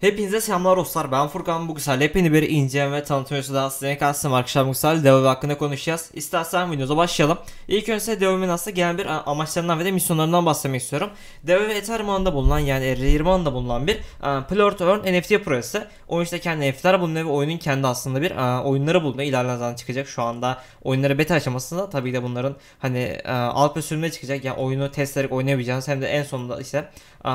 Hepinize selamlar dostlar ben Furkan bu güzel hepini bir inceleme ve tanıtım videosu daha size karşısındayım arkadaşlar bugün sizlerle hakkında konuşacağız İstersen videomuza başlayalım İlk önce Devolve'nin aslında gelen bir amaçlarından ve de misyonlarından bahsetmek istiyorum Devolve Ethereum ağında bulunan yani Ethereum ağında bulunan bir uh, to Earn NFT projesi Oyun işte kendi NFT'ler bulunuyor ve oyunun kendi aslında bir uh, oyunları bulunuyor ilerleyen zaman çıkacak şu anda oyunları beta aşamasında tabii de bunların hani uh, alt ve sürümüne çıkacak yani oyunu test ederek oynayabileceğiniz hem de en sonunda işte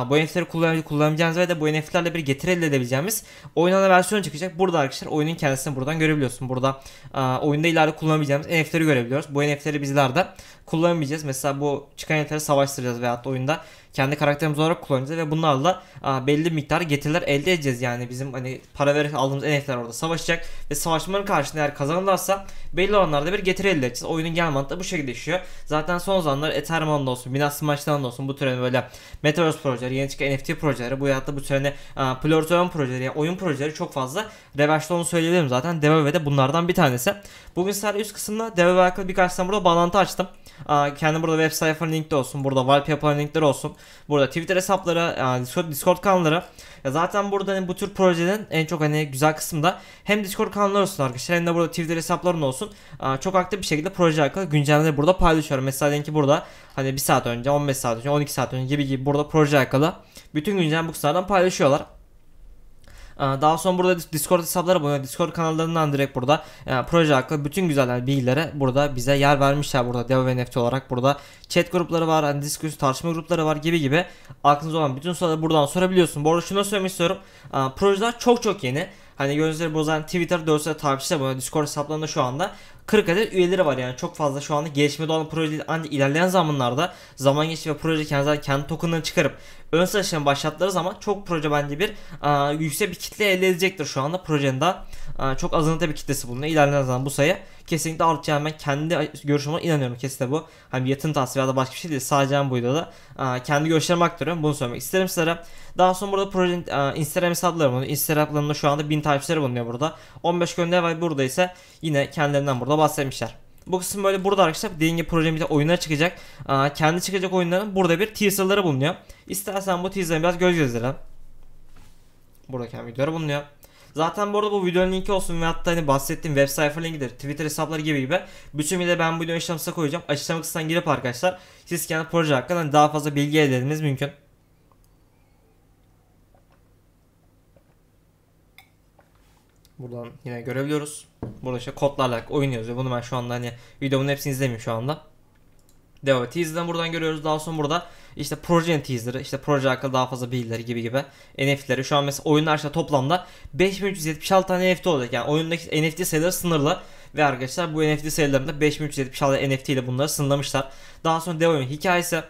bu NFT'leri kullan ve de bu NFT'lerle bir getire elde edebileceğimiz oynanan versiyon çıkacak. Burada arkadaşlar oyunun kendisini buradan görebiliyorsun. Burada a, oyunda ileride kullanabileceğimiz NFT'leri görebiliyoruz. Bu NFT'leri bizler de kullanabileceğiz. Mesela bu çıkan NFT'leri savaştıracağız veyahut da oyunda kendi karakterimiz olarak kullanacağız ve bunlarla a, belli miktar getiriler elde edeceğiz. Yani bizim hani para verip aldığımız NFT'ler orada savaşacak ve savaşmanın karşılığında eğer kazanırlarsa belli olanlarda bir getiri elde edeceğiz. Oyunun genel mantığı bu şekilde işliyor. Zaten son zamanlar Ethereum'dan da olsun, Binance Smash'tan da olsun bu türen böyle Metaverse projeleri, yeni çıkan NFT projeleri, bu hayatta bu türene Plurton projeleri, yani oyun projeleri çok fazla revaçta onu söyleyebilirim zaten. Devolve de bunlardan bir tanesi. Bugün sadece üst kısımda Devolve alakalı birkaç tane burada bağlantı açtım. Aa, kendim burada web sayfanın linkte olsun. Burada wallpaper'ın linkleri olsun. Burada Twitter hesaplara, yani Discord, Discord kanallara. Ya zaten burada hani bu tür projelerin en çok hani güzel kısmı da hem Discord kanalları olsun arkadaşlar hem de burada Twitter hesaplarının olsun. Çok aktif bir şekilde proje hakkında güncellemeleri burada paylaşıyorum. Mesela diyelim ki burada hani 1 saat önce, 15 saat önce, 12 saat önce gibi gibi burada proje hakkında bütün güncel bu kısımlardan paylaşıyorlar. Ee, daha sonra burada Discord hesapları bulunuyor. Discord kanallarından direkt burada yani e, proje hakkında bütün güzel bilgilere burada bize yer vermişler burada Dev ve NFT olarak burada chat grupları var, hani Discord tartışma grupları var gibi gibi aklınızda olan bütün soruları buradan sorabiliyorsun. Bu arada şunu söylemek istiyorum. Ee, projeler çok çok yeni. Hani gözleri bozan Twitter, Dörtsel takipçiler buna Discord hesaplarında şu anda 40 adet üyeleri var yani çok fazla şu anda gelişmede olan proje değil ancak ilerleyen zamanlarda zaman geçti ve proje kendi, kendi tokenlarını çıkarıp ön satışlarını başlattıkları zaman çok proje bence bir a, yüksek bir kitle elde edecektir şu anda projenin daha a, çok azınlıkta bir kitlesi bulunuyor ilerleyen zaman bu sayı kesinlikle artacağını ben kendi görüşüme inanıyorum kesinlikle bu hani yatın tasfiye ya da başka bir şey değil sadece ben buydu da a, kendi görüşlerimi aktarıyorum bunu söylemek isterim sizlere daha sonra burada projenin a, Instagram hesapları bulunuyor Instagram'larında şu anda 1000 takipçileri bulunuyor burada 15 gönder var burada ise yine kendilerinden burada Global sevmişler. Bu kısım böyle burada arkadaşlar dediğim gibi projemizde oyunlar çıkacak. Aa, kendi çıkacak oyunların burada bir teaserları bulunuyor. İstersen bu teaser'ı biraz göz gezdirelim. Burada kendi videoları bulunuyor. Zaten bu arada bu videonun linki olsun ve hatta hani bahsettiğim web sayfa linkidir, Twitter hesapları gibi gibi. Bütün videoda ben bu videonun işlemcisine koyacağım. Açıklama kısmından girip arkadaşlar siz kendi proje hakkında hani daha fazla bilgi elde mümkün. Buradan yine görebiliyoruz. Burada işte kodlarla oynuyoruz ve Bunu ben şu anda hani videomun hepsini izlemiyorum şu anda. Devam teaser'dan buradan görüyoruz. Daha sonra burada işte projenin teaser'ı, işte proje hakkında daha fazla bilgileri gibi gibi NFT'leri. Şu an mesela oyunlar işte toplamda 5376 tane NFT olacak. Yani oyundaki NFT sayıları sınırlı. Ve arkadaşlar bu NFT sayılarında 5376 NFT ile bunları sınırlamışlar. Daha sonra devam hikayesi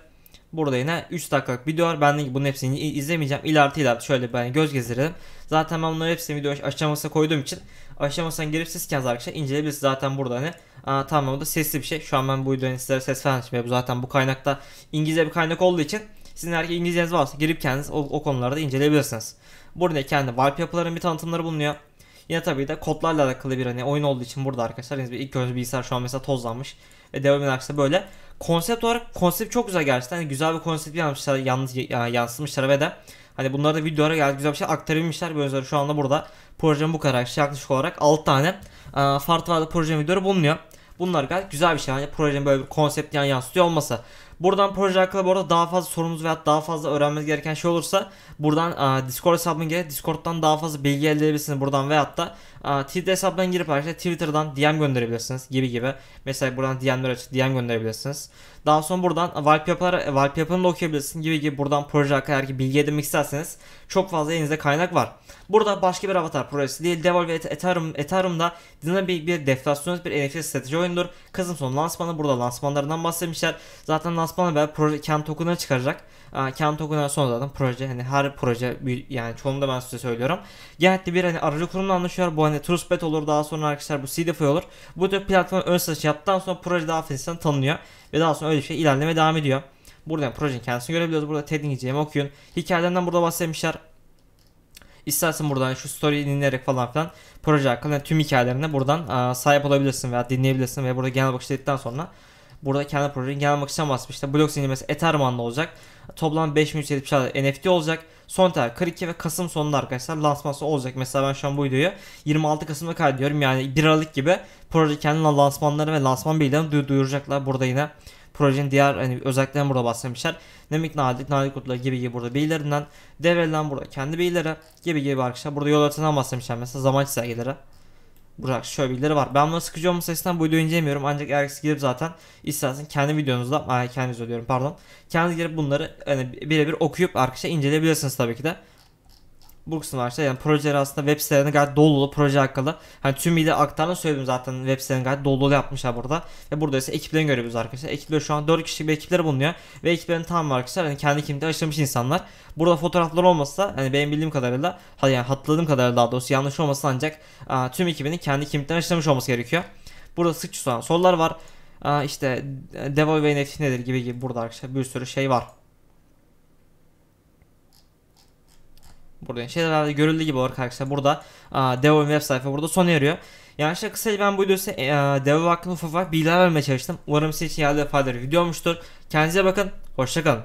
Burada yine 3 dakikalık video var. Ben de bunun hepsini izlemeyeceğim. İlerti ilerti şöyle ben göz gezdirelim. Zaten ben bunları hepsini video aşamasına koyduğum için aşamasından girip siz kendiniz arkadaşlar inceleyebilirsiniz. Zaten burada hani aa, tamam o da sesli bir şey. Şu an ben bu videonun sizlere ses falan açmıyorum. Zaten bu kaynakta İngilizce bir kaynak olduğu için sizin erkek İngilizceniz varsa girip kendiniz o, o konularda inceleyebilirsiniz. Burada kendi warp wallpaper'ların bir tanıtımları bulunuyor. Yine tabii de kodlarla alakalı bir hani oyun olduğu için burada arkadaşlar ilk önce bilgisayar şu an mesela tozlanmış ve devam ederse böyle konsept olarak konsept çok güzel gerçekten. Yani güzel bir konsept yapmışlar, yalnız yansıtmışlar ve de hani bunları da videolara geldi güzel bir şey aktarabilmişler. Böyle şu anda burada projem bu kadar. şey yaklaşık olarak 6 tane e, farklı farklı proje videoları bulunuyor. Bunlar gayet güzel bir şey. Hani projenin böyle bir konsept yan yansıtıyor olması. Buradan proje hakkında bu arada daha fazla sorunuz veya daha fazla öğrenmeniz gereken şey olursa buradan a, Discord hesabına girip Discord'dan daha fazla bilgi elde edebilirsiniz buradan veyahut da a, Twitter hesabına girip arkadaşlar Twitter'dan DM gönderebilirsiniz gibi gibi. Mesela buradan DM'ler açıp DM gönderebilirsiniz. Daha sonra buradan wallpaper, wallpaper'ını da okuyabilirsiniz gibi gibi buradan proje hakkında eğer ki bilgi edinmek isterseniz çok fazla elinizde kaynak var. Burada başka bir avatar projesi değil. Devol ve Ethereum, Ethereum'da dinamik bir deflasyonist bir NFT strateji oyundur. kızım son lansmanı burada lansmanlarından bahsetmişler. Zaten lansman lansmana beraber proje kendi token'ını çıkaracak. Kendi token'dan sonra zaten proje hani her proje yani çoğunda ben size söylüyorum. Genellikle bir hani aracı kurumla anlaşıyor. Bu hani Trustpad olur daha sonra arkadaşlar bu CDFI olur. Bu tür platform ön satış yaptıktan sonra proje daha fazla tanınıyor. Ve daha sonra öyle bir şey ilerleme devam ediyor. Burada yani projenin kendisini görebiliyoruz. Burada TED'in okuyun. Hikayelerinden burada bahsetmişler. İstersen buradan şu story dinleyerek falan filan proje hakkında tüm hikayelerine buradan sahip olabilirsin veya dinleyebilirsin ve burada genel bakış dedikten sonra Burada kendi projenin genel bakış basmış. İşte blok zincirlemesi Etherman'da olacak. Toplam 5170 adet NFT olacak. Son tarih 42 ve Kasım sonunda arkadaşlar lansmanı olacak. Mesela ben şu an bu videoyu 26 Kasım'da kaydediyorum. Yani 1 Aralık gibi proje kendine lansmanları ve lansman bilgilerini duy duyuracaklar. Burada yine projenin diğer hani özelliklerini burada bahsetmişler. Nemik nadik, nadik kutuları gibi gibi burada bilgilerinden devredilen burada kendi bilgileri gibi gibi arkadaşlar. Burada yol haritasından bahsetmişler mesela zaman çizelgeleri. Burak şöyle bilgileri var. Ben bunu sıkıcı olması açısından bu videoyu incelemiyorum. Ancak Erx girip zaten istersen kendi videonuzda, ay kendiniz ödüyorum pardon. Kendiniz girip bunları yani birebir okuyup arkadaşlar inceleyebilirsiniz tabii ki de var araçta yani projeleri aslında web sitelerinde gayet dolu dolu proje hakkında. Hani tüm iyi aktarını söyledim zaten web sitelerini gayet dolu dolu yapmışlar burada. Ve burada ise ekiplerini görüyoruz arkadaşlar. Ekipler şu an 4 kişilik bir ekipleri bulunuyor. Ve ekiplerin tam var arkadaşlar yani kendi kimlikleri aşılamış insanlar. Burada fotoğraflar olmasa hani benim bildiğim kadarıyla yani hatırladığım kadarıyla daha doğrusu yanlış olmasa ancak a, tüm ekibinin kendi kimliklerini aşılamış olması gerekiyor. Burada sıkça sorular var. A, işte Devoy ve NFT nedir gibi gibi burada arkadaşlar bir sürü şey var. Burada şeyler şeylerde görüldüğü gibi olarak arkadaşlar burada Devov'un web sayfa burada sona eriyor. Yani işte kısaca ben bu videosu e, Devov hakkında ufak ufak bilgiler vermeye çalıştım. Umarım sizin için yararlı faydalı bir video olmuştur. Kendinize bakın. Hoşçakalın.